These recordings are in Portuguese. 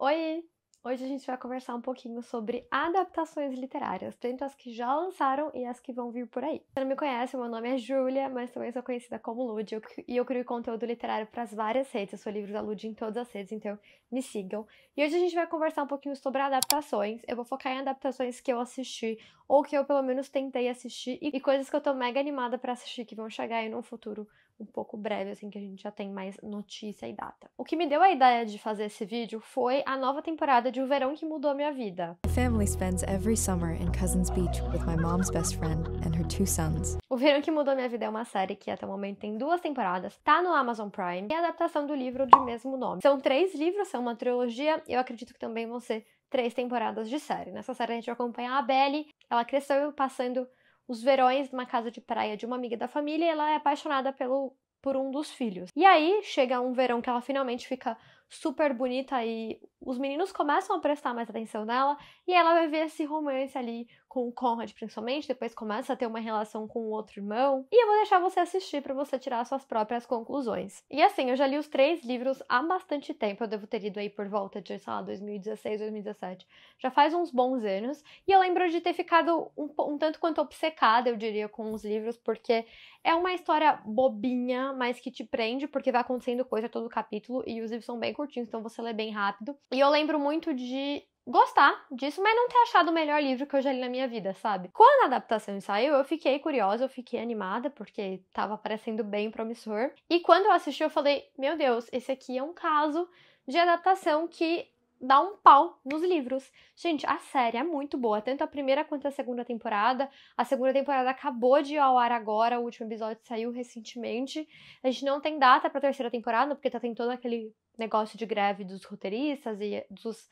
Oi! Hoje a gente vai conversar um pouquinho sobre adaptações literárias, tanto as que já lançaram e as que vão vir por aí. Você não me conhece, meu nome é Julia, mas também sou conhecida como Lud, e eu crio conteúdo literário para as várias redes. Eu sou livro da Lud em todas as redes, então me sigam. E hoje a gente vai conversar um pouquinho sobre adaptações. Eu vou focar em adaptações que eu assisti, ou que eu pelo menos tentei assistir, e coisas que eu tô mega animada para assistir que vão chegar aí no futuro um pouco breve, assim, que a gente já tem mais notícia e data. O que me deu a ideia de fazer esse vídeo foi a nova temporada de O Verão que Mudou Minha Vida. My family spends every summer in Cousins Beach with my mom's best friend and her two sons. O Verão que Mudou Minha Vida é uma série que até o momento tem duas temporadas, tá no Amazon Prime, e é adaptação do livro de mesmo nome. São três livros, são uma trilogia, eu acredito que também vão ser três temporadas de série. Nessa série a gente acompanha a Belle, ela cresceu passando os verões numa casa de praia de uma amiga da família e ela é apaixonada pelo, por um dos filhos. E aí chega um verão que ela finalmente fica super bonita e os meninos começam a prestar mais atenção nela e ela vai ver esse romance ali com o Conrad, principalmente, depois começa a ter uma relação com o outro irmão. E eu vou deixar você assistir para você tirar suas próprias conclusões. E assim, eu já li os três livros há bastante tempo, eu devo ter lido aí por volta de, sei lá, 2016, 2017. Já faz uns bons anos. E eu lembro de ter ficado um, um tanto quanto obcecada, eu diria, com os livros, porque é uma história bobinha, mas que te prende, porque vai acontecendo coisa todo capítulo e os livros são bem curtinhos, então você lê bem rápido. E eu lembro muito de gostar disso, mas não ter achado o melhor livro que eu já li na minha vida, sabe? Quando a adaptação saiu, eu fiquei curiosa, eu fiquei animada, porque tava parecendo bem promissor. E quando eu assisti, eu falei: meu Deus, esse aqui é um caso de adaptação que dá um pau nos livros. Gente, a série é muito boa, tanto a primeira quanto a segunda temporada. A segunda temporada acabou de ir ao ar agora, o último episódio saiu recentemente. A gente não tem data para a terceira temporada, porque tá tem todo aquele negócio de greve dos roteiristas e dos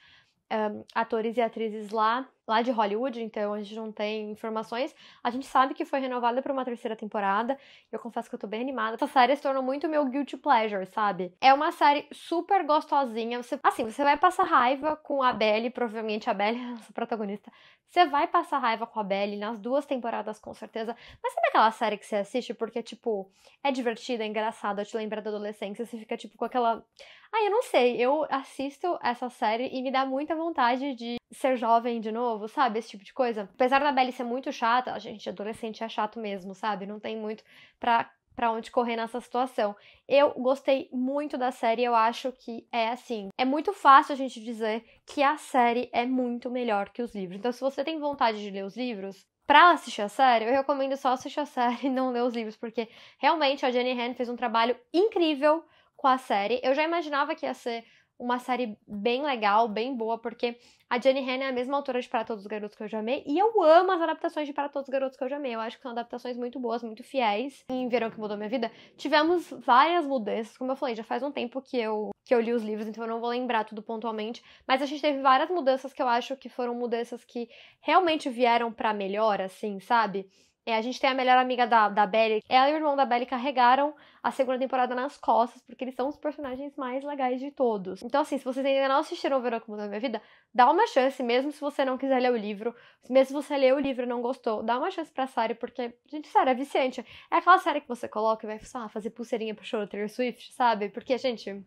um, atores e atrizes lá lá de Hollywood, então a gente não tem informações. A gente sabe que foi renovada para uma terceira temporada. Eu confesso que eu tô bem animada. Essa série se tornou muito meu guilty pleasure, sabe? É uma série super gostosinha. Você, assim, você vai passar raiva com a Belle, provavelmente a Belle é a nossa protagonista. Você vai passar raiva com a Belle nas duas temporadas, com certeza. Mas sabe aquela série que você assiste porque, tipo, é divertida, é engraçada, te lembra da adolescência, você fica, tipo, com aquela. Ah, eu não sei. Eu assisto essa série e me dá muita vontade de ser jovem de novo, sabe? Esse tipo de coisa. Apesar da Belly ser muito chata, a gente, adolescente é chato mesmo, sabe? Não tem muito pra, pra onde correr nessa situação. Eu gostei muito da série, eu acho que é assim. É muito fácil a gente dizer que a série é muito melhor que os livros. Então, se você tem vontade de ler os livros, Pra assistir a série, eu recomendo só assistir a série e não ler os livros, porque realmente a Jenny Han fez um trabalho incrível com a série. Eu já imaginava que ia ser uma série bem legal, bem boa, porque a Jenny Han é a mesma autora de Para Todos os Garotos que Eu Já Amei, e eu amo as adaptações de Para Todos os Garotos que Eu Já Amei, eu acho que são adaptações muito boas, muito fiéis. Em Verão que Mudou Minha Vida, tivemos várias mudanças, como eu falei, já faz um tempo que eu, que eu li os livros, então eu não vou lembrar tudo pontualmente, mas a gente teve várias mudanças que eu acho que foram mudanças que realmente vieram para melhor, assim, sabe? É, a gente tem a melhor amiga da, da Belly. Ela e o irmão da Belly carregaram a segunda temporada nas costas, porque eles são os personagens mais legais de todos. Então, assim, se vocês ainda não assistiram o Verão Como da Minha Vida, dá uma chance, mesmo se você não quiser ler o livro, mesmo se você ler o livro e não gostou, dá uma chance pra série, porque, gente, sério, é viciante. É aquela série que você coloca e vai ah, fazer pulseirinha pro show Taylor Swift, sabe? Porque, gente,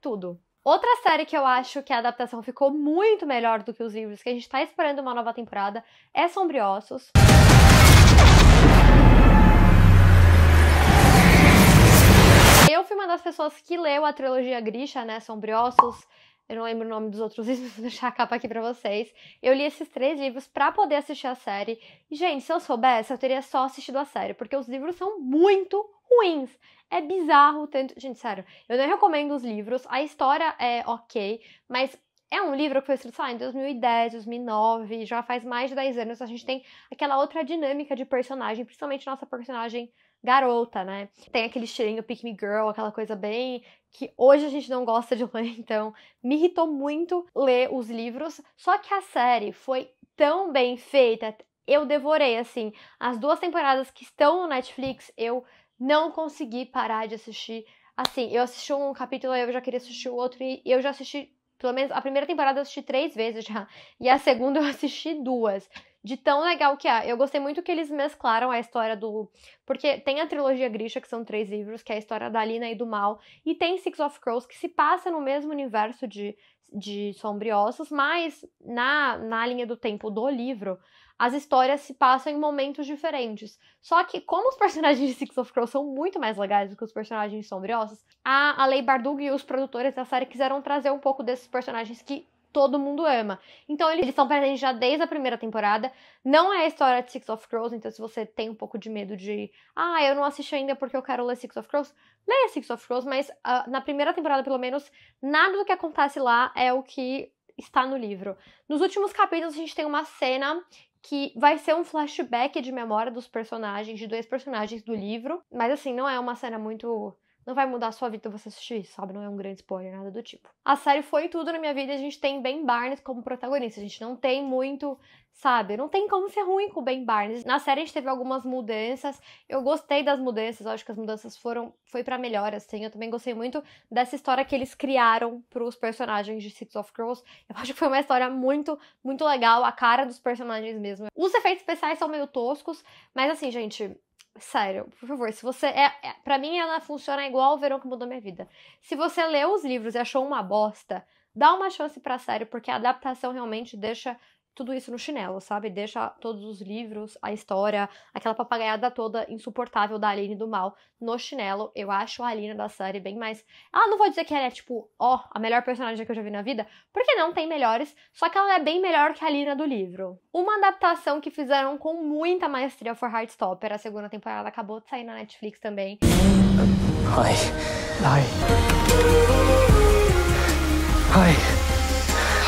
tudo. Outra série que eu acho que a adaptação ficou muito melhor do que os livros, que a gente tá esperando uma nova temporada, é Sombriossos. Ossos. Eu fui uma das pessoas que leu a trilogia Grisha, né? Sombriossos. Eu não lembro o nome dos outros livros, vou deixar a capa aqui pra vocês. Eu li esses três livros para poder assistir a série. E, gente, se eu soubesse, eu teria só assistido a série, porque os livros são muito ruins. É bizarro tanto. Gente, sério, eu não recomendo os livros. A história é ok, mas é um livro que foi escrito, só em 2010, 2009, já faz mais de 10 anos. A gente tem aquela outra dinâmica de personagem, principalmente nossa personagem garota, né? Tem aquele cheirinho pick me girl, aquela coisa bem que hoje a gente não gosta de ler, então me irritou muito ler os livros, só que a série foi tão bem feita, eu devorei assim, as duas temporadas que estão no Netflix, eu não consegui parar de assistir. Assim, eu assisti um capítulo, eu já queria assistir o outro e eu já assisti pelo menos a primeira temporada eu assisti três vezes já, e a segunda eu assisti duas de tão legal que é. Eu gostei muito que eles mesclaram a história do. Porque tem a trilogia Grisha, que são três livros, que é a história da Alina e do Mal, e tem Six of Crows, que se passa no mesmo universo de, de Sombriossos, mas na, na linha do tempo do livro, as histórias se passam em momentos diferentes. Só que, como os personagens de Six of Crows são muito mais legais do que os personagens de Sombriossos, a, a Lei Bardugo e os produtores da série quiseram trazer um pouco desses personagens que todo mundo ama. Então eles são presentes já desde a primeira temporada. Não é a história de Six of Crows, então se você tem um pouco de medo de, ah, eu não assisti ainda porque eu quero ler Six of Crows, leia Six of Crows, mas uh, na primeira temporada, pelo menos, nada do que acontece lá é o que está no livro. Nos últimos capítulos, a gente tem uma cena que vai ser um flashback de memória dos personagens, de dois personagens do livro, mas assim, não é uma cena muito não vai mudar a sua vida você assistir isso, sabe? Não é um grande spoiler, nada do tipo. A série foi tudo na minha vida. A gente tem Ben Barnes como protagonista. A gente não tem muito, sabe? Não tem como ser ruim com Ben Barnes. Na série a gente teve algumas mudanças. Eu gostei das mudanças. Eu acho que as mudanças foram foi para melhor, assim. Eu também gostei muito dessa história que eles criaram para os personagens de Six of Crows. Eu acho que foi uma história muito, muito legal. A cara dos personagens mesmo. Os efeitos especiais são meio toscos, mas assim, gente, Sério, por favor, se você. É, é, para mim, ela funciona igual o verão que mudou minha vida. Se você leu os livros e achou uma bosta, dá uma chance pra série, porque a adaptação realmente deixa tudo isso no chinelo, sabe? Deixa todos os livros, a história, aquela papagaiada toda insuportável da Aline do mal no chinelo. Eu acho a Aline da série bem mais. Ah, não vou dizer que ela é, tipo, ó, a melhor personagem que eu já vi na vida, porque não tem melhores, só que ela é bem melhor que a Aline do livro. Uma adaptação que fizeram com muita maestria foi Heartstopper, a segunda temporada acabou de sair na Netflix também. Ai, ai. Ai.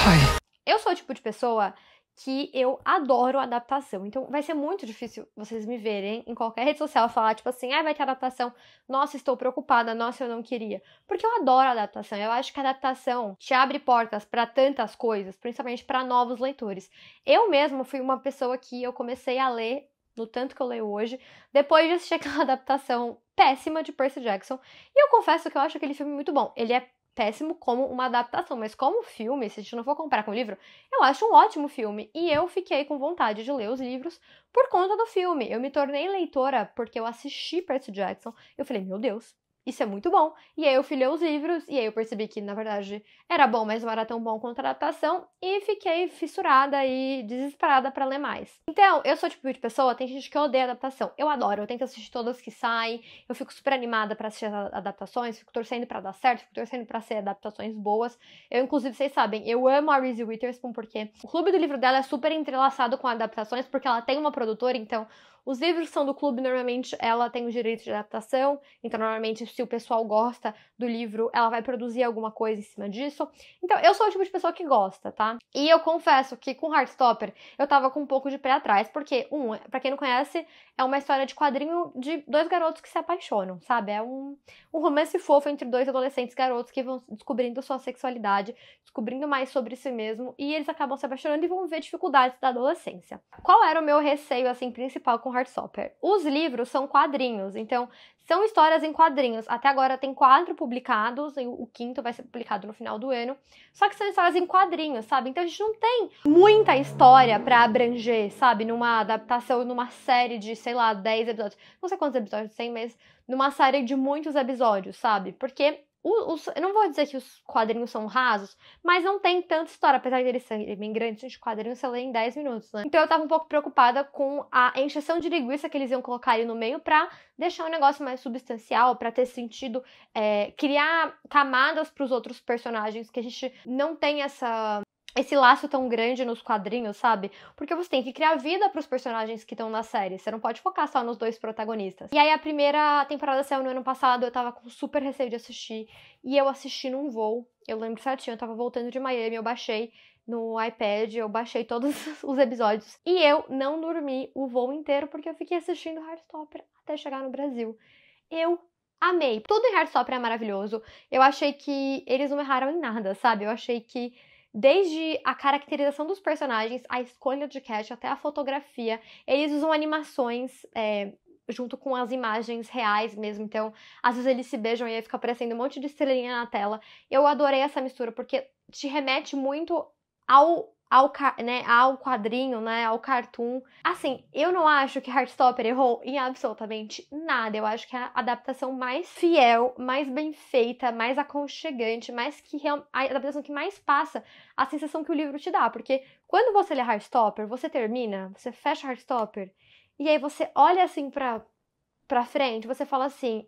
Ai. Eu sou o tipo de pessoa que eu adoro adaptação. Então vai ser muito difícil vocês me verem em qualquer rede social falar tipo assim, ah, vai ter adaptação. Nossa, estou preocupada. Nossa, eu não queria. Porque eu adoro adaptação. Eu acho que adaptação te abre portas para tantas coisas, principalmente para novos leitores. Eu mesma fui uma pessoa que eu comecei a ler no tanto que eu leio hoje, depois de assistir aquela adaptação péssima de Percy Jackson. E eu confesso que eu acho aquele filme muito bom. Ele é péssimo como uma adaptação, mas como filme, se a gente não for comprar com livro, eu acho um ótimo filme. E eu fiquei com vontade de ler os livros por conta do filme. Eu me tornei leitora porque eu assisti Percy Jackson. Eu falei, meu Deus, isso é muito bom. E aí eu filhei os livros, e aí eu percebi que, na verdade, era bom, mas não era tão bom quanto a adaptação, e fiquei fissurada e desesperada para ler mais. Então, eu sou tipo de pessoa, tem gente que odeia adaptação. Eu adoro, eu tento assistir todas que saem, eu fico super animada para assistir as adaptações, fico torcendo para dar certo, fico torcendo para ser adaptações boas. Eu, inclusive, vocês sabem, eu amo a Reese Witherspoon porque o clube do livro dela é super entrelaçado com adaptações, porque ela tem uma produtora, então os livros que são do clube, normalmente, ela tem o direito de adaptação, então, normalmente, se o pessoal gosta do livro, ela vai produzir alguma coisa em cima disso. Então, eu sou o tipo de pessoa que gosta, tá? E eu confesso que com Heartstopper eu tava com um pouco de pé atrás, porque, um, para quem não conhece, é uma história de quadrinho de dois garotos que se apaixonam, sabe? É um, um romance fofo entre dois adolescentes garotos que vão descobrindo sua sexualidade, descobrindo mais sobre si mesmo, e eles acabam se apaixonando e vão ver dificuldades da adolescência. Qual era o meu receio, assim, principal com Heartstopper. Os livros são quadrinhos, então são histórias em quadrinhos. Até agora tem quatro publicados, e o quinto vai ser publicado no final do ano. Só que são histórias em quadrinhos, sabe? Então a gente não tem muita história para abranger, sabe? Numa adaptação, numa série de, sei lá, 10 episódios. Não sei quantos episódios tem, mas numa série de muitos episódios, sabe? Porque os, eu não vou dizer que os quadrinhos são rasos, mas não tem tanta história, apesar de eles serem bem grandes, os quadrinhos você lê em 10 minutos, né? Então eu tava um pouco preocupada com a encheção de linguiça que eles iam colocar ali no meio pra deixar o negócio mais substancial, para ter sentido, é, criar camadas para os outros personagens, que a gente não tem essa esse laço tão grande nos quadrinhos, sabe? Porque você tem que criar vida para os personagens que estão na série. Você não pode focar só nos dois protagonistas. E aí a primeira temporada saiu no ano passado, eu tava com super receio de assistir e eu assisti num voo. Eu lembro certinho, eu tava voltando de Miami, eu baixei no iPad, eu baixei todos os episódios e eu não dormi o voo inteiro porque eu fiquei assistindo Heartstopper até chegar no Brasil. Eu amei. Tudo em Heartstopper é maravilhoso. Eu achei que eles não erraram em nada, sabe? Eu achei que Desde a caracterização dos personagens, a escolha de cast, até a fotografia, eles usam animações é, junto com as imagens reais mesmo. Então, às vezes eles se beijam e aí fica aparecendo um monte de estrelinha na tela. Eu adorei essa mistura, porque te remete muito ao ao, né, ao quadrinho, né, ao cartoon. Assim, eu não acho que Heartstopper errou em absolutamente nada. Eu acho que é a adaptação mais fiel, mais bem feita, mais aconchegante, mais que a adaptação que mais passa a sensação que o livro te dá, porque quando você lê Heartstopper, você termina, você fecha Heartstopper e aí você olha assim para para frente, você fala assim: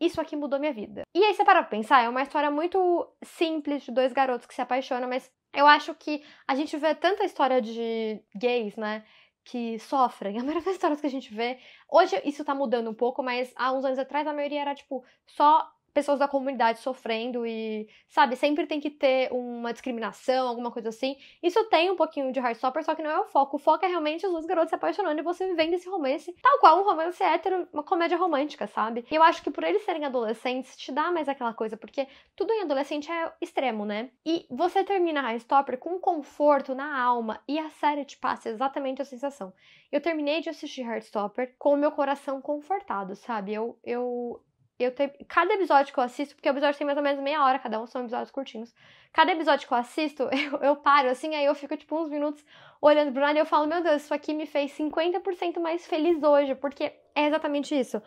isso aqui mudou minha vida. E aí você para pra pensar, é uma história muito simples de dois garotos que se apaixonam, mas eu acho que a gente vê tanta história de gays, né? Que sofrem. A maioria das histórias que a gente vê. Hoje isso tá mudando um pouco, mas há uns anos atrás a maioria era, tipo, só pessoas da comunidade sofrendo e, sabe, sempre tem que ter uma discriminação, alguma coisa assim. Isso tem um pouquinho de Heartstopper, só que não é o foco. O foco é realmente os dois garotos se apaixonando e você vivendo esse romance, tal qual um romance hétero, uma comédia romântica, sabe? E eu acho que por eles serem adolescentes, te dá mais aquela coisa, porque tudo em adolescente é extremo, né? E você termina Heartstopper com conforto na alma e a série te passa exatamente a sensação. Eu terminei de assistir Heartstopper com o meu coração confortado, sabe? Eu, eu eu te... cada episódio que eu assisto, porque o episódio tem mais ou menos meia hora, cada um são episódios curtinhos. Cada episódio que eu assisto, eu, eu paro assim, aí eu fico tipo uns minutos olhando pro nada e eu falo, meu Deus, isso aqui me fez 50% mais feliz hoje, porque é exatamente isso.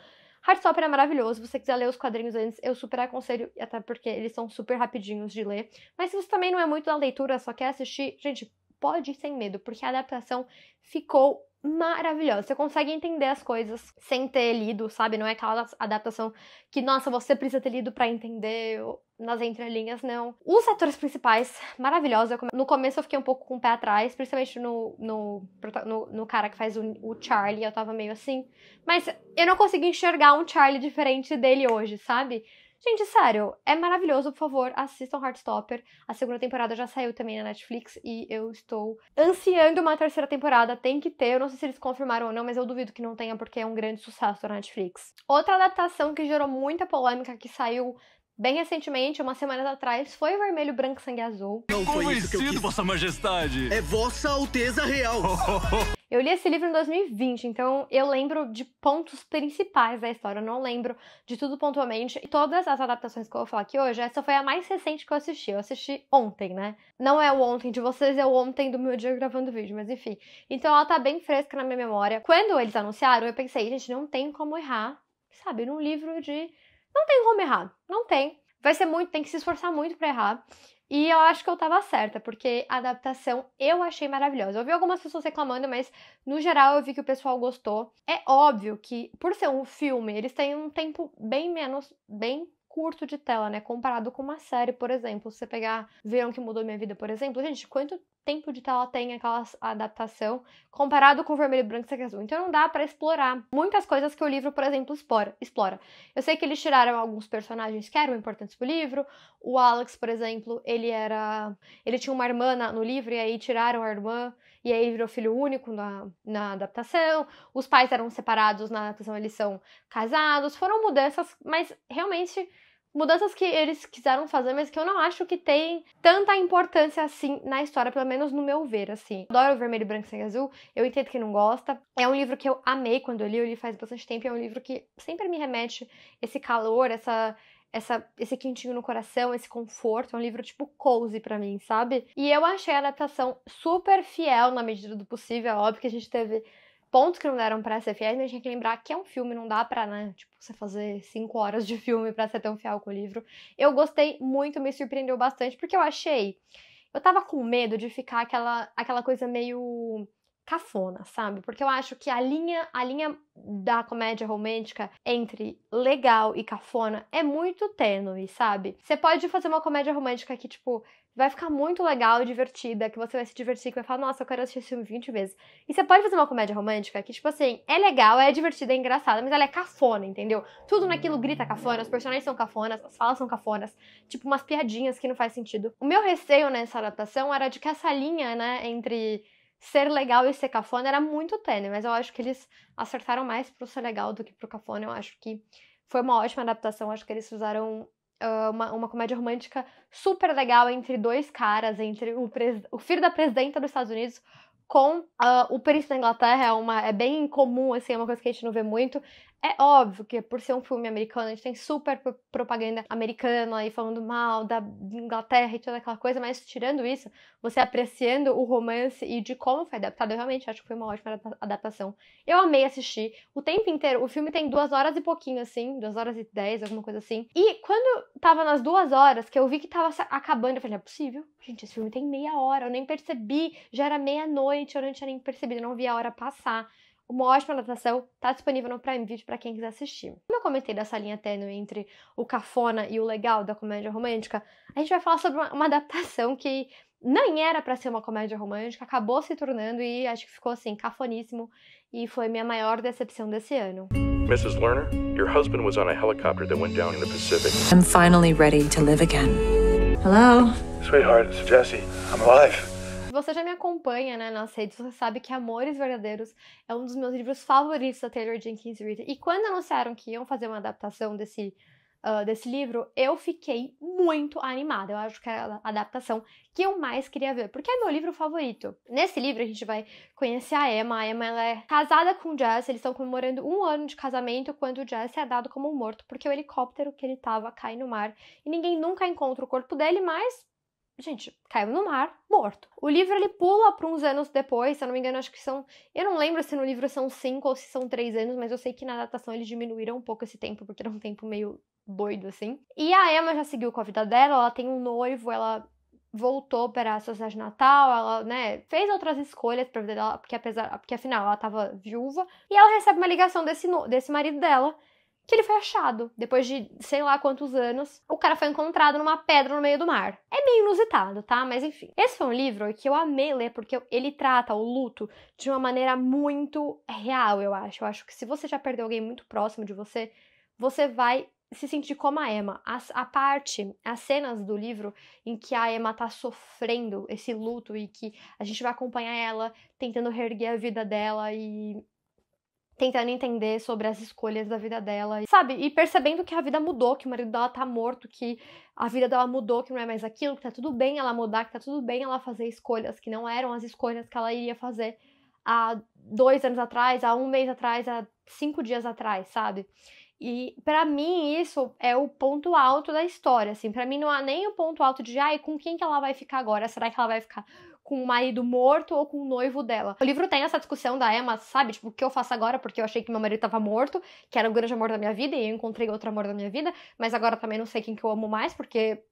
Heartstopper é maravilhoso, se você quiser ler os quadrinhos antes, eu super aconselho, até porque eles são super rapidinhos de ler. Mas se você também não é muito da leitura, só quer assistir, gente, pode ir sem medo, porque a adaptação ficou maravilhosa. Você consegue entender as coisas sem ter lido, sabe? Não é aquela adaptação que, nossa, você precisa ter lido para entender nas entrelinhas, não. Os atores principais, maravilhosos. No começo eu fiquei um pouco com o pé atrás, principalmente no, no, no, no cara que faz o, o, Charlie, eu tava meio assim. Mas eu não consegui enxergar um Charlie diferente dele hoje, sabe? Gente, sério, é maravilhoso, por favor, assistam Heartstopper. A segunda temporada já saiu também na Netflix e eu estou ansiando uma terceira temporada, tem que ter. Eu não sei se eles confirmaram ou não, mas eu duvido que não tenha porque é um grande sucesso na Netflix. Outra adaptação que gerou muita polêmica que saiu bem recentemente, umas semanas atrás, foi vermelho, branco, sangue azul. Não foi Convencido, Vossa Majestade! É Vossa Alteza Real! Eu li esse livro em 2020, então eu lembro de pontos principais da história, eu não lembro de tudo pontualmente. E todas as adaptações que eu vou falar aqui hoje, essa foi a mais recente que eu assisti. Eu assisti ontem, né? Não é o ontem de vocês, é o ontem do meu dia gravando vídeo, mas enfim. Então ela tá bem fresca na minha memória. Quando eles anunciaram, eu pensei, gente, não tem como errar, sabe? Num livro de. Não tem como errar, não tem. Vai ser muito, tem que se esforçar muito para errar. E eu acho que eu tava certa, porque a adaptação eu achei maravilhosa. Eu vi algumas pessoas reclamando, mas no geral eu vi que o pessoal gostou. É óbvio que, por ser um filme, eles têm um tempo bem menos, bem curto de tela, né? Comparado com uma série, por exemplo. Se você pegar Verão que Mudou Minha Vida, por exemplo, gente, quanto tempo de tela tem aquela adaptação comparado com vermelho, branco e azul. Então não dá para explorar muitas coisas que o livro, por exemplo, explora, explora. Eu sei que eles tiraram alguns personagens que eram importantes pro livro. O Alex, por exemplo, ele era, ele tinha uma irmã no livro e aí tiraram a irmã e aí virou filho único na, na adaptação. Os pais eram separados na adaptação, eles são casados. Foram mudanças, mas realmente mudanças que eles quiseram fazer, mas que eu não acho que tem tanta importância assim na história, pelo menos no meu ver, assim. Adoro o Vermelho, Branco, e Azul, eu entendo quem não gosta. É um livro que eu amei quando eu li, eu li faz bastante tempo, é um livro que sempre me remete esse calor, essa essa, esse quentinho no coração, esse conforto. É um livro tipo cozy para mim, sabe? E eu achei a adaptação super fiel na medida do possível. É óbvio que a gente teve pontos que não deram para ser fiéis, mas a gente tem que lembrar que é um filme, não dá pra, né, tipo, você fazer cinco horas de filme para ser tão fiel com o livro. Eu gostei muito, me surpreendeu bastante, porque eu achei. Eu tava com medo de ficar aquela, aquela coisa meio cafona, sabe? Porque eu acho que a linha, a linha da comédia romântica entre legal e cafona é muito tênue, sabe? Você pode fazer uma comédia romântica que, tipo, vai ficar muito legal divertida, que você vai se divertir, que vai falar, nossa, eu quero assistir esse filme 20 vezes. E você pode fazer uma comédia romântica que, tipo assim, é legal, é divertida, é engraçada, mas ela é cafona, entendeu? Tudo naquilo grita cafona, os personagens são cafonas, as falas são cafonas, tipo umas piadinhas que não faz sentido. O meu receio nessa adaptação era de que essa linha, né, entre ser legal e ser cafona era muito tênue, mas eu acho que eles acertaram mais pro ser legal do que pro cafona, eu acho que foi uma ótima adaptação, acho que eles usaram ah, uma, uma comédia romântica super legal entre dois caras, entre o, o filho da presidenta dos Estados Unidos com uh, o príncipe da Inglaterra, é, uma, é bem comum, assim, é uma coisa que a gente não vê muito. É óbvio que por ser um filme americano, a gente tem super propaganda americana e falando mal da Inglaterra e toda aquela coisa, mas tirando isso, você apreciando o romance e de como foi adaptado, eu realmente acho que foi uma ótima adaptação. Eu amei assistir o tempo inteiro. O filme tem duas horas e pouquinho, assim, duas horas e dez, alguma coisa assim. E quando tava nas duas horas, que eu vi que tava acabando, eu falei, é possível? Gente, esse filme tem meia hora, eu nem percebi, já era meia-noite, eu não tinha nem percebido, eu não vi a hora passar. Uma ótima adaptação, tá disponível no Prime Video para quem quiser assistir. Como eu comentei dessa linha tênue entre o cafona e o legal da comédia romântica, a gente vai falar sobre uma, uma adaptação que nem era para ser uma comédia romântica, acabou se tornando e acho que ficou assim, cafoníssimo, e foi minha maior decepção desse ano. Mrs. Lerner, your husband was on a helicopter that went down in the Pacific. I'm finally ready to live again. Hello? Sweetheart, it's Jesse. I'm alive você já me acompanha né, nas redes, você sabe que Amores Verdadeiros é um dos meus livros favoritos da Taylor Jenkins Reid. E quando anunciaram que iam fazer uma adaptação desse, uh, desse livro, eu fiquei muito animada. Eu acho que era é a adaptação que eu mais queria ver, porque é meu livro favorito. Nesse livro a gente vai conhecer a Emma. A Emma ela é casada com o Jess, eles estão comemorando um ano de casamento quando o Jess é dado como morto porque o helicóptero que ele estava cai no mar e ninguém nunca encontra o corpo dele, mas gente, caiu no mar, morto. O livro ele pula para uns anos depois, se eu não me engano, acho que são. Eu não lembro se no livro são cinco ou se são três anos, mas eu sei que na adaptação eles diminuíram um pouco esse tempo, porque era um tempo meio doido assim. E a Emma já seguiu com a vida dela, ela tem um noivo, ela voltou para a sociedade natal, ela, né, fez outras escolhas para vida dela, porque apesar, porque afinal ela estava viúva, e ela recebe uma ligação desse desse marido dela, que ele foi achado. Depois de sei lá quantos anos, o cara foi encontrado numa pedra no meio do mar. É meio inusitado, tá? Mas enfim. Esse foi um livro que eu amei ler porque ele trata o luto de uma maneira muito real, eu acho. Eu acho que se você já perdeu alguém muito próximo de você, você vai se sentir como a Emma. A, a, parte, as cenas do livro em que a Emma tá sofrendo esse luto e que a gente vai acompanhar ela tentando reerguer a vida dela e tentando entender sobre as escolhas da vida dela, sabe? E percebendo que a vida mudou, que o marido dela tá morto, que a vida dela mudou, que não é mais aquilo, que tá tudo bem ela mudar, que tá tudo bem ela fazer escolhas que não eram as escolhas que ela iria fazer há dois anos atrás, há um mês atrás, há cinco dias atrás, sabe? E para mim isso é o ponto alto da história, assim. Para mim não há nem o ponto alto de, ai, com quem que ela vai ficar agora? Será que ela vai ficar com o marido morto ou com o noivo dela. O livro tem essa discussão da Emma, sabe? Tipo, o que eu faço agora porque eu achei que meu marido estava morto, que era o grande amor da minha vida e eu encontrei outro amor da minha vida, mas agora também não sei quem que eu amo mais porque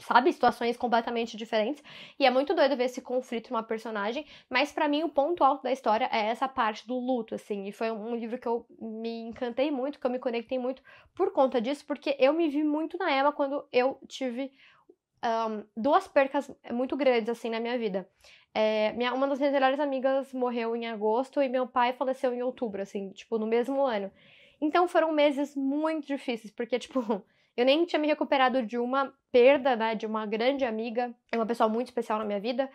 sabe, situações completamente diferentes. E é muito doido ver esse conflito numa personagem, mas para mim o ponto alto da história é essa parte do luto, assim. E foi um livro que eu me encantei muito, que eu me conectei muito por conta disso, porque eu me vi muito na Emma quando eu tive um, duas percas muito grandes, assim, na minha vida. É, minha, uma das minhas melhores amigas morreu em agosto e meu pai faleceu em outubro, assim, tipo, no mesmo ano. Então foram meses muito difíceis, porque, tipo, eu nem tinha me recuperado de uma perda, né, de uma grande amiga, é uma pessoa muito especial na minha vida.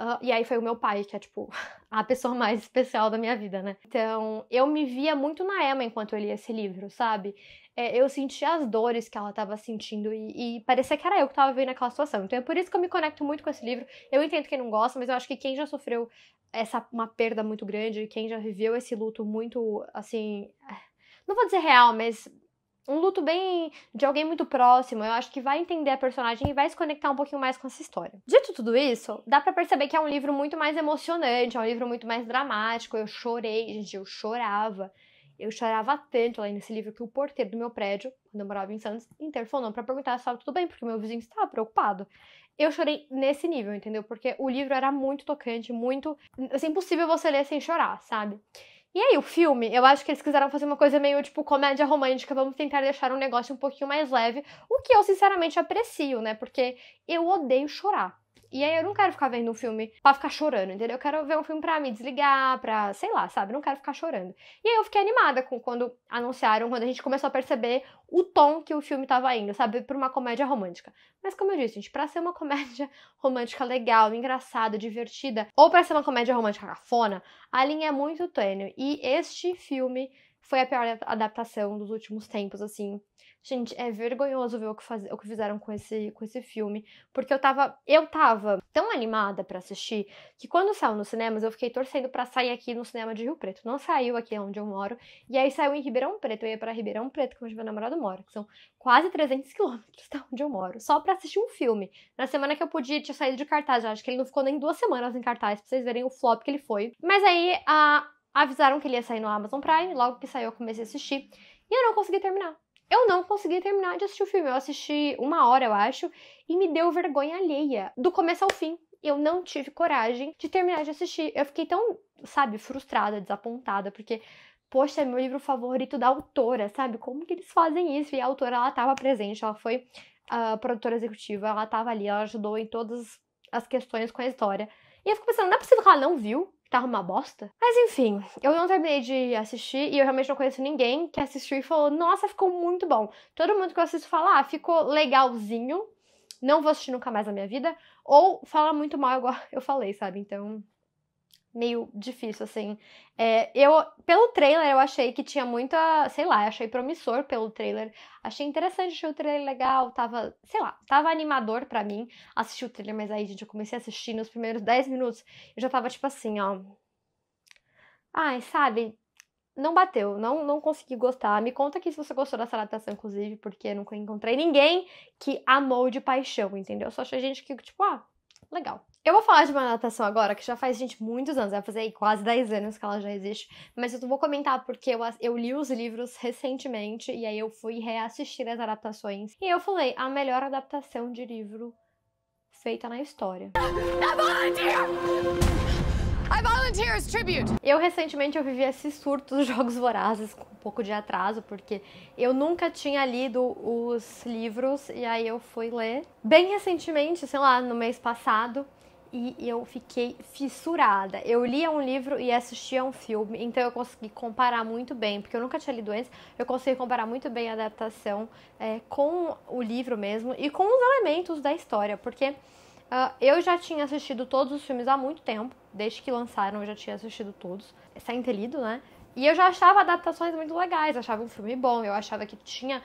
Uh, e aí foi o meu pai, que é, tipo, a pessoa mais especial da minha vida, né? Então, eu me via muito na Emma enquanto eu lia esse livro, sabe? é, eu sentia as dores que ela estava sentindo e, e, parecia que era eu que estava vivendo aquela situação. Então é por isso que eu me conecto muito com esse livro. Eu entendo quem não gosta, mas eu acho que quem já sofreu essa uma perda muito grande, quem já viveu esse luto muito assim, não vou dizer real, mas um luto bem de alguém muito próximo. Eu acho que vai entender a personagem e vai se conectar um pouquinho mais com essa história. Dito tudo isso, dá para perceber que é um livro muito mais emocionante, é um livro muito mais dramático. Eu chorei, gente, eu chorava. Eu chorava tanto lá nesse livro que o porteiro do meu prédio, quando eu morava em Santos, interfonou para perguntar se estava tudo bem, porque o meu vizinho estava preocupado. Eu chorei nesse nível, entendeu? Porque o livro era muito tocante, muito. Assim, impossível você ler sem chorar, sabe? E aí, o filme, eu acho que eles quiseram fazer uma coisa meio tipo comédia romântica, vamos tentar deixar um negócio um pouquinho mais leve, o que eu sinceramente aprecio, né? Porque eu odeio chorar. E aí eu não quero ficar vendo um filme pra ficar chorando, entendeu? Eu quero ver um filme pra me desligar, pra, sei lá, sabe? Não quero ficar chorando. E aí eu fiquei animada com quando anunciaram, quando a gente começou a perceber o tom que o filme tava indo, sabe? Pra uma comédia romântica. Mas como eu disse, gente, pra ser uma comédia romântica legal, engraçada, divertida, ou pra ser uma comédia romântica cafona, a linha é muito tênue. E este filme foi a pior adaptação dos últimos tempos, assim, Gente, é vergonhoso ver o que, faz, o que fizeram com esse, com esse filme, porque eu tava, eu tava tão animada para assistir que quando saiu nos cinemas eu fiquei torcendo para sair aqui no cinema de Rio Preto. Não saiu aqui onde eu moro, e aí saiu em Ribeirão Preto. Eu ia para Ribeirão Preto, que é onde meu namorado mora, que são quase 300 quilômetros da onde eu moro, só para assistir um filme. Na semana que eu podia, tinha saído de cartaz, acho que ele não ficou nem duas semanas em cartaz, pra vocês verem o flop que ele foi. Mas aí a, ah, avisaram que ele ia sair no Amazon Prime, logo que saiu eu comecei a assistir, e eu não consegui terminar. Eu não consegui terminar de assistir o filme. Eu assisti uma hora, eu acho, e me deu vergonha alheia, do começo ao fim. Eu não tive coragem de terminar de assistir. Eu fiquei tão, sabe, frustrada, desapontada, porque poxa, é meu livro favorito da autora, sabe? Como que eles fazem isso? E a autora, ela estava presente, ela foi a produtora executiva, ela estava ali, ela ajudou em todas as questões com a história. E eu fico pensando, não é possível que ela não viu tava uma bosta. Mas enfim, eu não terminei de assistir e eu realmente não conheço ninguém que assistiu e falou: nossa, ficou muito bom. Todo mundo que eu assisto fala: ah, ficou legalzinho, não vou assistir nunca mais na minha vida. Ou fala muito mal, igual eu falei, sabe? Então meio difícil, assim. É, eu, pelo trailer, eu achei que tinha muita, sei lá, achei promissor pelo trailer. Achei interessante, achei o trailer legal, tava, sei lá, tava animador para mim assistir o trailer, mas aí, gente, eu comecei a assistir nos primeiros 10 minutos, eu já tava tipo assim, ó. Ai, sabe, não bateu, não, não consegui gostar. Me conta aqui se você gostou dessa adaptação, inclusive, porque eu nunca encontrei ninguém que amou de paixão, entendeu? Só achei gente que, tipo, ah, legal. Eu vou falar de uma natação agora que já faz, gente, muitos anos, vai fazer aí quase 10 anos que ela já existe, mas eu vou comentar porque eu, eu li os livros recentemente e aí eu fui reassistir as adaptações e eu falei, a melhor adaptação de livro feita na história. Tá eu recentemente eu vivi esse surto dos Jogos Vorazes com um pouco de atraso, porque eu nunca tinha lido os livros e aí eu fui ler bem recentemente, sei lá, no mês passado, e eu fiquei fissurada. Eu lia um livro e assistia um filme, então eu consegui comparar muito bem, porque eu nunca tinha lido antes, eu consegui comparar muito bem a adaptação é, com o livro mesmo e com os elementos da história, porque Uh, eu já tinha assistido todos os filmes há muito tempo, desde que lançaram eu já tinha assistido todos, sem ter lido, né? E eu já achava adaptações muito legais, achava um filme bom, eu achava que tinha.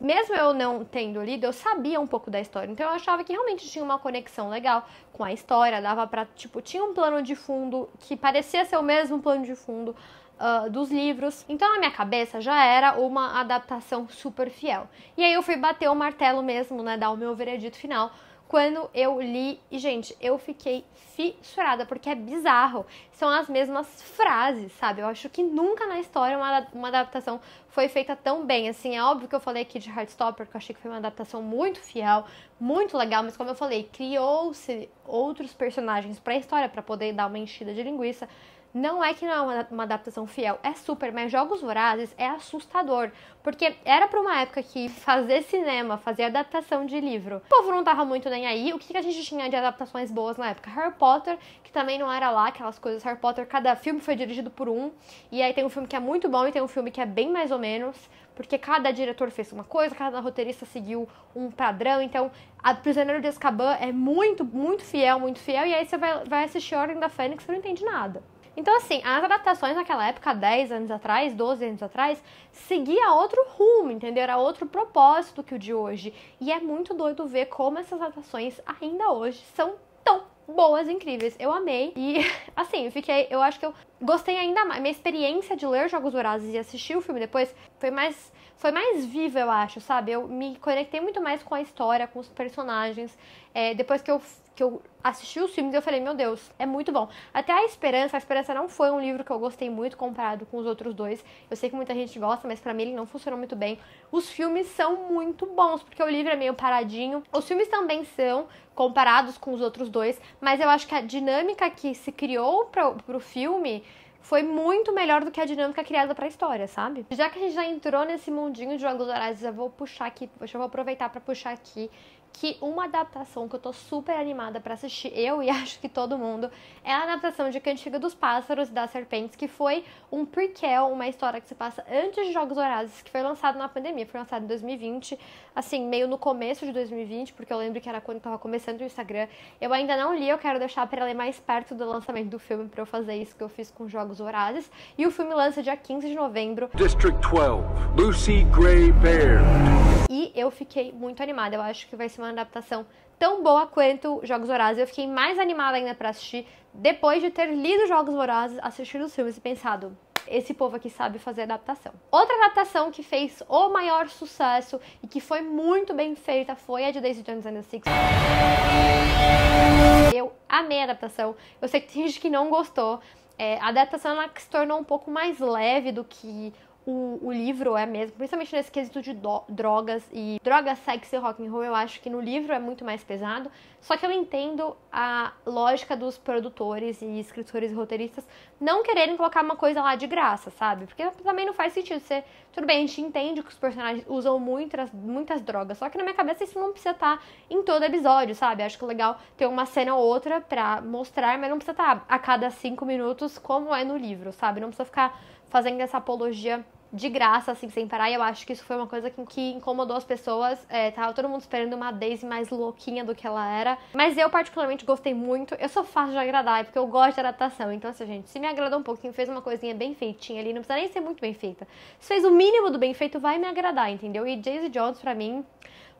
Mesmo eu não tendo lido, eu sabia um pouco da história, então eu achava que realmente tinha uma conexão legal com a história, dava pra. Tipo, tinha um plano de fundo que parecia ser o mesmo plano de fundo Uh, dos livros. Então, na minha cabeça já era uma adaptação super fiel. E aí eu fui bater o martelo mesmo, né? Dar o meu veredito final quando eu li. E, gente, eu fiquei fissurada, porque é bizarro. São as mesmas frases, sabe? Eu acho que nunca na história uma, uma adaptação foi feita tão bem. Assim, é óbvio que eu falei aqui de Heartstopper, que eu achei que foi uma adaptação muito fiel, muito legal, mas como eu falei, criou-se outros personagens para a história, para poder dar uma enchida de linguiça. Não é que não é uma, uma adaptação fiel, é super, mas Jogos Vorazes é assustador, porque era para uma época que fazer cinema, fazer adaptação de livro, o povo não tava muito nem aí. O que, que a gente tinha de adaptações boas na época? Harry Potter, que também não era lá aquelas coisas. Harry Potter, cada filme foi dirigido por um, e aí tem um filme que é muito bom e tem um filme que é bem mais ou menos porque cada diretor fez uma coisa, cada roteirista seguiu um padrão. Então, a Prisioneiro de Azkaban é muito, muito fiel, muito fiel. E aí você vai, vai assistir Ordem da Fênix e não entende nada. Então, assim, as adaptações naquela época, 10 anos atrás, 12 anos atrás, seguia outro rumo, entendeu? Era outro propósito que o de hoje. E é muito doido ver como essas adaptações ainda hoje são tão boas, incríveis. Eu amei. E, assim, eu fiquei. Eu acho que eu gostei ainda mais. Minha experiência de ler Jogos Horazes e assistir o filme depois foi mais foi mais viva, eu acho, sabe? Eu me conectei muito mais com a história, com os personagens. É, depois que eu, que eu assisti os filmes, eu falei, meu Deus, é muito bom. Até A Esperança, A Esperança não foi um livro que eu gostei muito comparado com os outros dois. Eu sei que muita gente gosta, mas para mim ele não funcionou muito bem. Os filmes são muito bons, porque o livro é meio paradinho. Os filmes também são, comparados com os outros dois, mas eu acho que a dinâmica que se criou para o filme foi muito melhor do que a dinâmica criada para a história, sabe? Já que a gente já entrou nesse mundinho de Jogos horários, eu vou puxar aqui, eu vou aproveitar para puxar aqui que uma adaptação que eu tô super animada para assistir, eu e acho que todo mundo, é a adaptação de Cantiga dos Pássaros e das Serpentes, que foi um prequel, uma história que se passa antes de Jogos Horazes, que foi lançado na pandemia, foi lançado em 2020, assim, meio no começo de 2020, porque eu lembro que era quando tava começando o Instagram. Eu ainda não li, eu quero deixar para ler mais perto do lançamento do filme para eu fazer isso que eu fiz com Jogos Horazes. E o filme lança dia 15 de novembro. District 12, Lucy Gray Baird e eu fiquei muito animada. Eu acho que vai ser uma adaptação tão boa quanto Jogos Vorazes. Eu fiquei mais animada ainda para assistir depois de ter lido Jogos Vorazes, assistido os filmes e pensado, esse povo aqui sabe fazer adaptação. Outra adaptação que fez o maior sucesso e que foi muito bem feita foi a de Daisy Jones and the Six. Eu amei a adaptação. Eu sei que tem gente que não gostou. É, a adaptação ela se tornou um pouco mais leve do que o, o, livro é mesmo, principalmente nesse quesito de do, drogas e drogas, sexo e rock and roll, eu acho que no livro é muito mais pesado. Só que eu entendo a lógica dos produtores e escritores e roteiristas não quererem colocar uma coisa lá de graça, sabe? Porque também não faz sentido. Você, tudo bem, a gente entende que os personagens usam muitas, muitas drogas, só que na minha cabeça isso não precisa estar tá em todo episódio, sabe? Acho que é legal ter uma cena ou outra pra mostrar, mas não precisa estar tá a cada cinco minutos como é no livro, sabe? Não precisa ficar fazendo essa apologia de graça, assim, sem parar. E eu acho que isso foi uma coisa que, que incomodou as pessoas. É, tava todo mundo esperando uma Daisy mais louquinha do que ela era. Mas eu, particularmente, gostei muito. Eu sou fácil de agradar, é porque eu gosto de adaptação. Então, assim, gente, se me agradou um pouquinho, fez uma coisinha bem feitinha ali, não precisa nem ser muito bem feita. Se fez o mínimo do bem feito, vai me agradar, entendeu? E Daisy Jones, pra mim,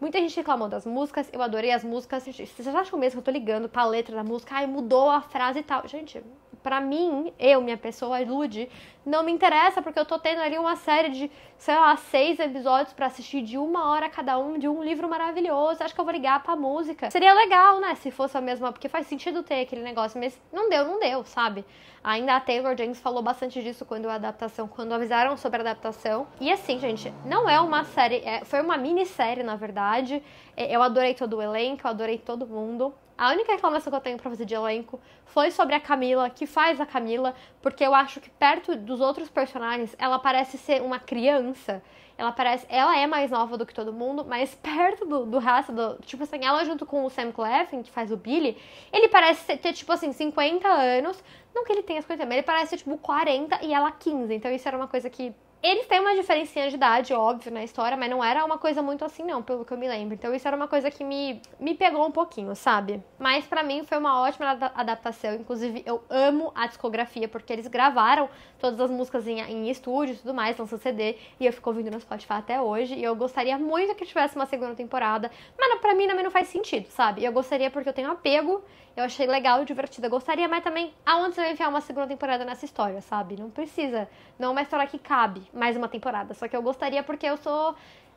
Muita gente reclamou das músicas, eu adorei as músicas. Vocês acham mesmo que eu tô ligando pra letra da música? Ai, mudou a frase e tal. Gente, para mim, eu, minha pessoa, lude não me interessa porque eu tô tendo ali uma série de, sei lá, seis episódios para assistir de uma hora cada um de um livro maravilhoso. Acho que eu vou ligar pra música. Seria legal, né, se fosse a mesma, porque faz sentido ter aquele negócio, mas não deu, não deu, sabe? Ainda a Taylor James falou bastante disso quando a adaptação, quando avisaram sobre a adaptação. E assim, gente, não é uma série, é, foi uma minissérie, na verdade. É, eu adorei todo o elenco, eu adorei todo mundo. A única reclamação que eu tenho pra fazer de elenco foi sobre a Camila, que faz a Camila, porque eu acho que perto dos outros personagens, ela parece ser uma criança. Ela parece. Ela é mais nova do que todo mundo, mas perto do, do resto do. Tipo assim, ela junto com o Sam Cleffin, que faz o Billy, ele parece ter, tipo assim, 50 anos. Não que ele tenha 50, mas ele parece ter, tipo, 40 e ela 15. Então isso era uma coisa que eles têm uma diferencinha de idade, óbvio, na história, mas não era uma coisa muito assim, não, pelo que eu me lembro. Então isso era uma coisa que me, me pegou um pouquinho, sabe? Mas para mim foi uma ótima adaptação. Inclusive, eu amo a discografia, porque eles gravaram todas as músicas em, em estúdio e tudo mais, lançou CD, e eu fico ouvindo no Spotify até hoje. E eu gostaria muito que tivesse uma segunda temporada, mas para mim também não faz sentido, sabe? Eu gostaria porque eu tenho apego, eu achei legal, e divertida, gostaria, mas também aonde você vai enfiar uma segunda temporada nessa história, sabe? Não precisa. Não é uma história que cabe mais uma temporada. Só que eu gostaria porque eu sou.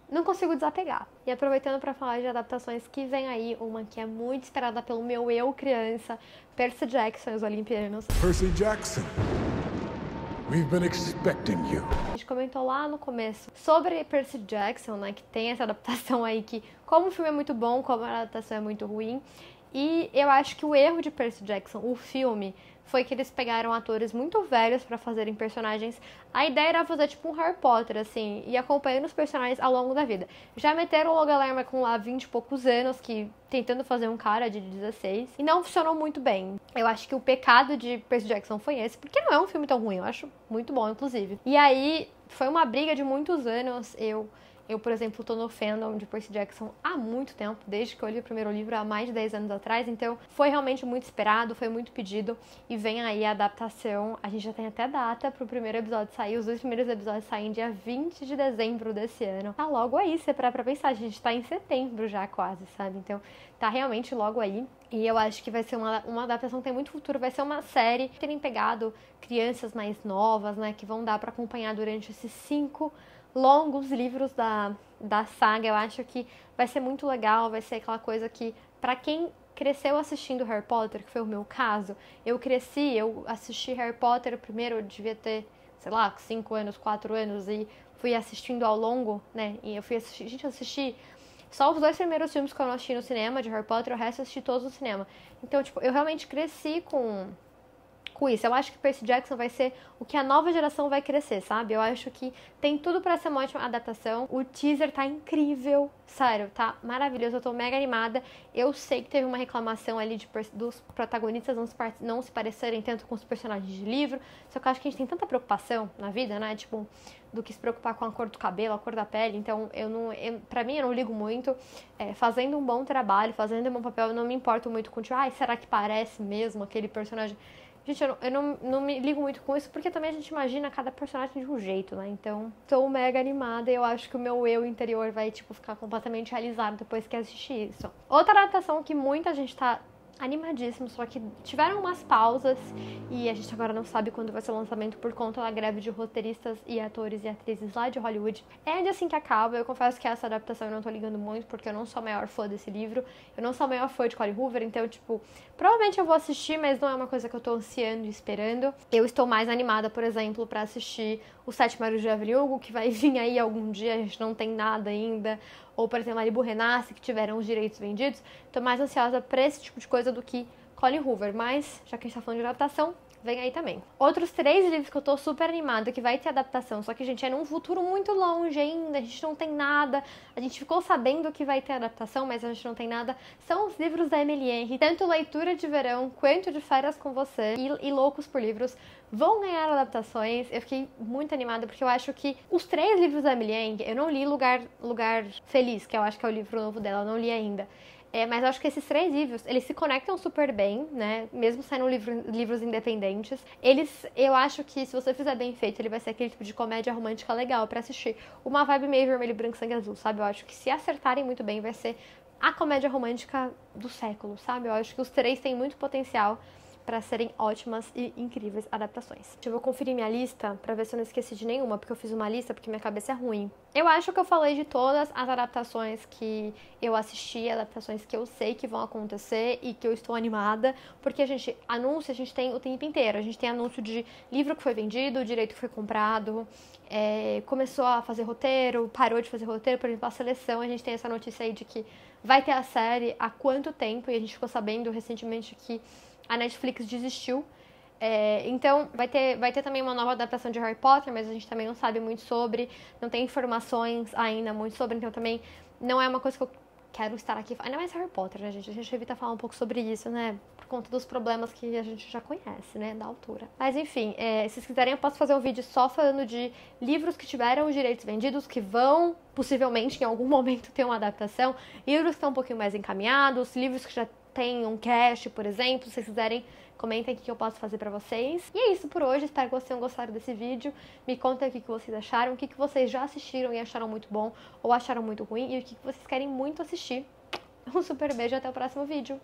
Não consigo desapegar. E aproveitando para falar de adaptações, que vem aí uma que é muito esperada pelo meu eu criança, Percy Jackson e os Olimpianos. Percy Jackson. We've been expecting you. A gente comentou lá no começo sobre Percy Jackson, né? Que tem essa adaptação aí que, como o filme é muito bom, como a adaptação é muito ruim. E eu acho que o erro de Percy Jackson, o filme, foi que eles pegaram atores muito velhos para fazerem personagens. A ideia era fazer tipo um Harry Potter, assim, e acompanhando os personagens ao longo da vida. Já meteram o Logalerma com lá 20 e poucos anos, que tentando fazer um cara de 16, e não funcionou muito bem. Eu acho que o pecado de Percy Jackson foi esse, porque não é um filme tão ruim, eu acho muito bom, inclusive. E aí foi uma briga de muitos anos, eu eu, por exemplo, estou no fandom de Percy Jackson há muito tempo, desde que eu li o primeiro livro, há mais de 10 anos atrás, então foi realmente muito esperado, foi muito pedido e vem aí a adaptação. A gente já tem até data para o primeiro episódio sair, os dois primeiros episódios saem dia 20 de dezembro desse ano. Tá logo aí, você é para pra pensar, a gente tá em setembro já quase, sabe? Então tá realmente logo aí. E eu acho que vai ser uma, uma adaptação que tem muito futuro. Vai ser uma série terem pegado crianças mais novas, né? Que vão dar para acompanhar durante esses cinco longos livros da, da saga. Eu acho que vai ser muito legal, vai ser aquela coisa que, para quem cresceu assistindo Harry Potter, que foi o meu caso, eu cresci, eu assisti Harry Potter primeiro, eu devia ter, sei lá, 5 anos, 4 anos, e fui assistindo ao longo, né? E eu fui assistir, gente, assisti só os dois primeiros filmes que eu não assisti no cinema de Harry Potter, o resto eu assisti todos no cinema. Então, tipo, eu realmente cresci com com isso. Eu acho que Percy Jackson vai ser o que a nova geração vai crescer, sabe? Eu acho que tem tudo para ser uma ótima adaptação. O teaser tá incrível, sério, tá maravilhoso. Eu tô mega animada. Eu sei que teve uma reclamação ali de, dos protagonistas não se, não se parecerem tanto com os personagens de livro. Só que eu acho que a gente tem tanta preocupação na vida, né? Tipo, do que se preocupar com a cor do cabelo, a cor da pele. Então, eu não, eu, pra mim, eu não ligo muito. É, fazendo um bom trabalho, fazendo um bom papel, eu não me importo muito com, tipo, ai, será que parece mesmo aquele personagem? Gente, eu, não, eu não, não, me ligo muito com isso, porque também a gente imagina cada personagem de um jeito, né? Então, tô mega animada e eu acho que o meu eu interior vai, tipo, ficar completamente realizado depois que assistir isso. Outra adaptação que muita gente tá animadíssimo, só que tiveram umas pausas e a gente agora não sabe quando vai ser o lançamento por conta da greve de roteiristas e atores e atrizes lá de Hollywood. É de assim que acaba, eu confesso que essa adaptação eu não tô ligando muito porque eu não sou a maior fã desse livro, eu não sou a maior fã de Cory Hoover, então, tipo, Provavelmente eu vou assistir, mas não é uma coisa que eu tô ansiando e esperando. Eu estou mais animada, por exemplo, para assistir o Sete Marios de Avrilhugo, que vai vir aí algum dia, a gente não tem nada ainda. Ou, por exemplo, Malibu Renasce, que tiveram os direitos vendidos. Tô mais ansiosa pra esse tipo de coisa do que Colin Hoover, mas já que a gente tá falando de adaptação, vem aí também. Outros três livros que eu tô super animada, que vai ter adaptação, só que, gente, é num futuro muito longe ainda, a gente não tem nada, a gente ficou sabendo que vai ter adaptação, mas a gente não tem nada, são os livros da Emily Henry, tanto Leitura de Verão, Quanto de Férias com Você e, e Loucos por Livros, vão ganhar adaptações, eu fiquei muito animada, porque eu acho que os três livros da Emily Henry, eu não li Lugar, Lugar Feliz, que eu acho que é o livro novo dela, eu não li ainda, é, mas eu acho que esses três livros, eles se conectam super bem, né? Mesmo sendo livro, livros independentes. Eles, eu acho que se você fizer bem feito, ele vai ser aquele tipo de comédia romântica legal para assistir. Uma vibe meio vermelho, branco, sangue azul, sabe? Eu acho que se acertarem muito bem, vai ser a comédia romântica do século, sabe? Eu acho que os três têm muito potencial para serem ótimas e incríveis adaptações. Eu vou conferir minha lista para ver se eu não esqueci de nenhuma, porque eu fiz uma lista porque minha cabeça é ruim. Eu acho que eu falei de todas as adaptações que eu assisti, adaptações que eu sei que vão acontecer e que eu estou animada, porque a gente anúncio a gente tem o tempo inteiro. A gente tem anúncio de livro que foi vendido, direito que foi comprado, é, começou a fazer roteiro, parou de fazer roteiro, por exemplo, a seleção, a gente tem essa notícia aí de que vai ter a série há quanto tempo, e a gente ficou sabendo recentemente que a Netflix desistiu. É, então, vai ter, vai ter também uma nova adaptação de Harry Potter, mas a gente também não sabe muito sobre, não tem informações ainda muito sobre, então também não é uma coisa que eu quero estar aqui. Ainda mais Harry Potter, né, gente? A gente evita falar um pouco sobre isso, né? Por conta dos problemas que a gente já conhece, né? Da altura. Mas enfim, é, se vocês quiserem, eu posso fazer um vídeo só falando de livros que tiveram os direitos vendidos, que vão possivelmente em algum momento ter uma adaptação, livros que estão um pouquinho mais encaminhados, livros que já tem um cast, por exemplo, se vocês quiserem, comentem aqui que eu posso fazer para vocês. E é isso por hoje, espero que vocês tenham gostado desse vídeo. Me contem aqui o que vocês acharam, o que, que vocês já assistiram e acharam muito bom ou acharam muito ruim e o que, que vocês querem muito assistir. Um super beijo e até o próximo vídeo.